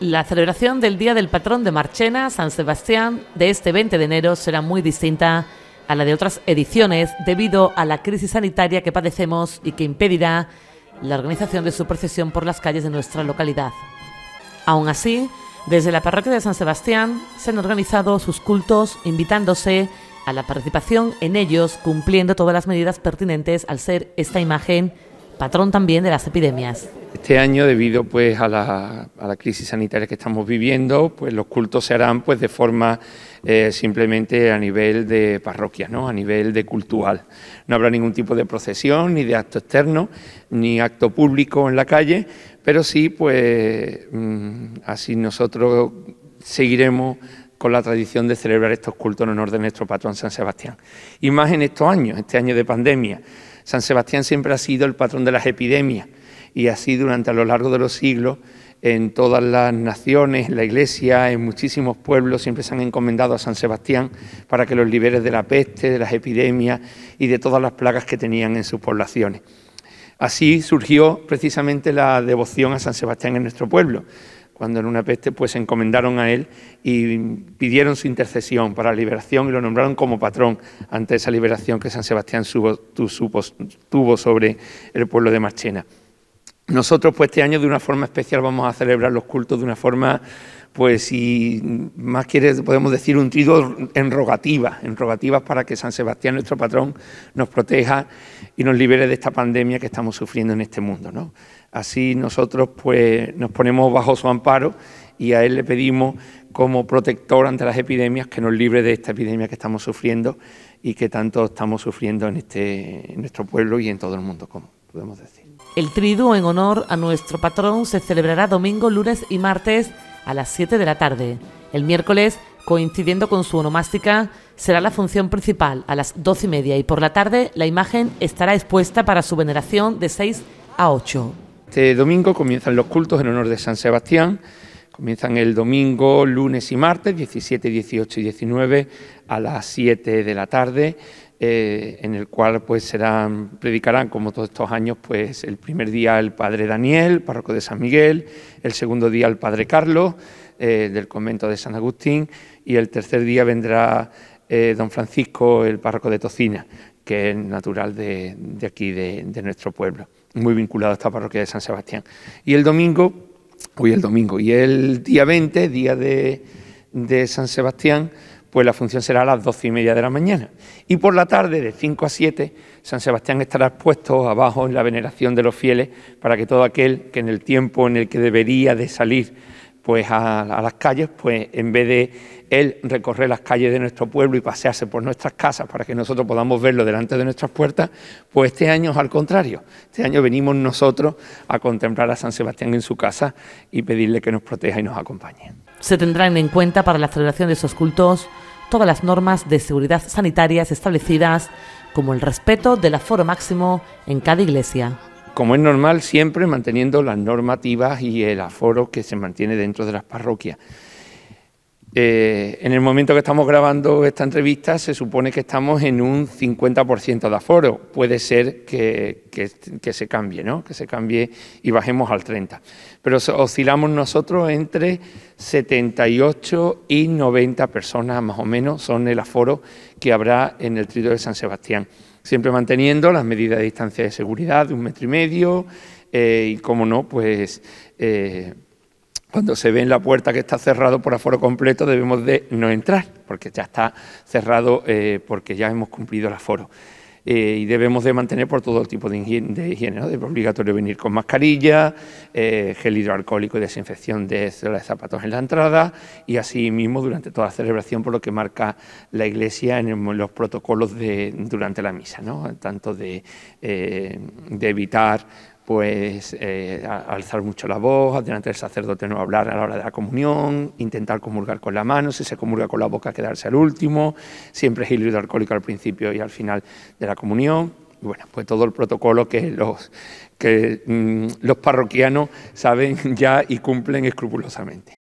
La celebración del Día del Patrón de Marchena, San Sebastián, de este 20 de enero será muy distinta a la de otras ediciones debido a la crisis sanitaria que padecemos y que impedirá la organización de su procesión por las calles de nuestra localidad. Aún así, desde la parroquia de San Sebastián se han organizado sus cultos invitándose a la participación en ellos cumpliendo todas las medidas pertinentes al ser esta imagen patrón también de las epidemias. Este año, debido pues, a, la, crisis sanitaria que estamos viviendo, pues, los cultos se harán pues, de forma eh, simplemente a nivel de parroquia, ¿no? a nivel de cultural. No habrá ningún tipo de procesión, ni de acto externo, ni acto público en la calle, pero sí, pues mm, así nosotros seguiremos con la tradición de celebrar estos cultos en honor de nuestro patrón San Sebastián. Y más en estos años, este año de pandemia. San Sebastián siempre ha sido el patrón de las epidemias y así durante a lo largo de los siglos en todas las naciones, en la iglesia, en muchísimos pueblos, siempre se han encomendado a San Sebastián para que los libere de la peste, de las epidemias y de todas las plagas que tenían en sus poblaciones. Así surgió precisamente la devoción a San Sebastián en nuestro pueblo, cuando en una peste pues se encomendaron a él y pidieron su intercesión para la liberación y lo nombraron como patrón ante esa liberación que San Sebastián tuvo sobre el pueblo de Marchena. Nosotros, pues este año de una forma especial vamos a celebrar los cultos de una forma, pues si más quieres, podemos decir un trigo en rogativas, para que San Sebastián, nuestro patrón, nos proteja y nos libere de esta pandemia que estamos sufriendo en este mundo. ¿no? Así nosotros, pues nos ponemos bajo su amparo y a él le pedimos como protector ante las epidemias que nos libre de esta epidemia que estamos sufriendo y que tanto estamos sufriendo en, este, en nuestro pueblo y en todo el mundo, como podemos decir. El triduo en honor a nuestro patrón se celebrará domingo, lunes y martes a las 7 de la tarde. El miércoles, coincidiendo con su onomástica, será la función principal a las 12 y media y por la tarde la imagen estará expuesta para su veneración de 6 a 8. Este domingo comienzan los cultos en honor de San Sebastián. Comienzan el domingo, lunes y martes, 17, 18 y 19 a las 7 de la tarde. Eh, en el cual pues serán, predicarán, como todos estos años, pues el primer día el Padre Daniel, párroco de San Miguel, el segundo día el Padre Carlos, eh, del convento de San Agustín, y el tercer día vendrá eh, don Francisco, el párroco de Tocina, que es natural de, aquí, de, nuestro pueblo, muy vinculado a esta parroquia de San Sebastián. Y el domingo, hoy el domingo, y el día 20, día de San Sebastián, pues la función será a las doce y media de la mañana. Y por la tarde, de cinco a siete... San Sebastián estará puesto abajo en la veneración de los fieles para que todo aquel que en el tiempo en el que debería de salir pues a, las calles, pues en vez de él recorrer las calles de nuestro pueblo y pasearse por nuestras casas para que nosotros podamos verlo delante de nuestras puertas, pues este año es al contrario. Este año venimos nosotros a contemplar a San Sebastián en su casa y pedirle que nos proteja y nos acompañe. Se tendrán en cuenta para la celebración de esos cultos todas las normas de seguridad sanitarias establecidas, como el respeto del aforo máximo en cada iglesia como es normal, siempre manteniendo las normativas y el aforo que se mantiene dentro de las parroquias. Eh, en el momento que estamos grabando esta entrevista se supone que estamos en un 50% de aforo. Puede ser que, se cambie, ¿no? Que se cambie y bajemos al 30%. Pero oscilamos nosotros entre 78 y 90 personas más o menos son el aforo que habrá en el trío de San Sebastián siempre manteniendo las medidas de distancia de seguridad de un metro y medio eh, y, como no, pues eh, cuando se ve en la puerta que está cerrado por aforo completo debemos de no entrar porque ya está cerrado eh, porque ya hemos cumplido el aforo. Eh, y debemos de mantener por todo el tipo de higiene, de obligatorio venir con mascarilla, eh, gel hidroalcohólico y desinfección de las zapatos en la entrada y así mismo durante toda la celebración por lo que marca la Iglesia en, los protocolos de, durante la misa, ¿no? tanto de, eh, de evitar pues eh, alzar mucho la voz, adelante el sacerdote no hablar a la hora de la comunión, intentar comulgar con la mano, si se comulga con la boca quedarse al último, siempre es alcohólico al principio y al final de la comunión. Bueno, pues todo el protocolo que los, que, mm, los parroquianos saben ya y cumplen escrupulosamente.